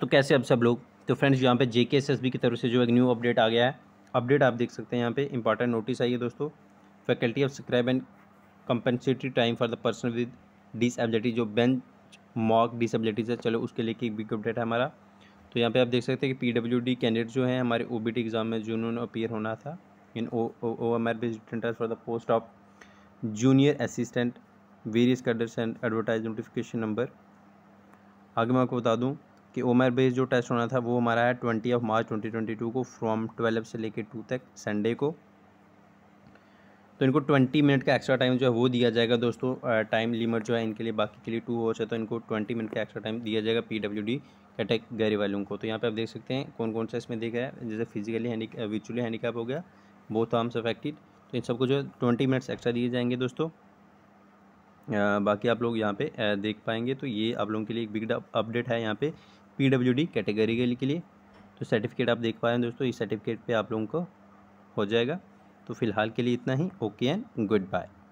तो कैसे अब सब लोग तो फ्रेंड्स यहाँ पे जे के एस एस बी की तरफ से जो एक न्यू अपडेट आ गया है अपडेट आप देख सकते हैं यहाँ पे इंपॉर्टेंट नोटिस आई है दोस्तों faculty of scribe and compensatory time for the person with disability जो बेंच मॉक डिसबिलिटीज़ है चलो उसके लेके एक बिग अपडेट है हमारा तो यहाँ पर आप देख सकते हैं कि पी कैंडिडेट जो हैं हमारे ओ एग्ज़ाम में जिन्होंने अपियर होना था in O O M R based for the post of junior assistant various cadres and advertise notification number आगे मैं आपको बता दूँ कि ओमर बेस जो टेस्ट होना था वो हमारा है twenty of March twenty twenty two को फ्रॉम ट्वेल्व से लेकर टू तक संडे को तो इनको ट्वेंटी मिनट का एक्स्ट्रा टाइम जो है वो दिया जाएगा दोस्तों टाइम लिमिट जो है इनके लिए बाकी के लिए टू आवर्स है तो इनको ट्वेंटी मिनट का एक्स्ट्रा टाइम दिया जाएगा पी डब्ल्यू डी कैटेगरी वालों को तो यहाँ पे आप देख सकते हैं कौन कौन सा इसमें देखा है जैसे फिजिकली हैंडी विचुअली हैंडीकैप हो गया बोथ आर्म्स अफेक्टेड तो इन सबको जो है ट्वेंटी मिनट्स एक्स्ट्रा दिए जाएंगे दोस्तों बाकी आप लोग यहाँ पे देख पाएंगे तो ये आप लोगों के लिए एक बिग अपडेट है यहाँ पे पी कैटेगरी के लिए तो सर्टिफिकेट आप देख पा रहे हैं दोस्तों इस सर्टिफिकेट पे आप लोगों को हो जाएगा तो फिलहाल के लिए इतना ही ओके एंड गुड बाय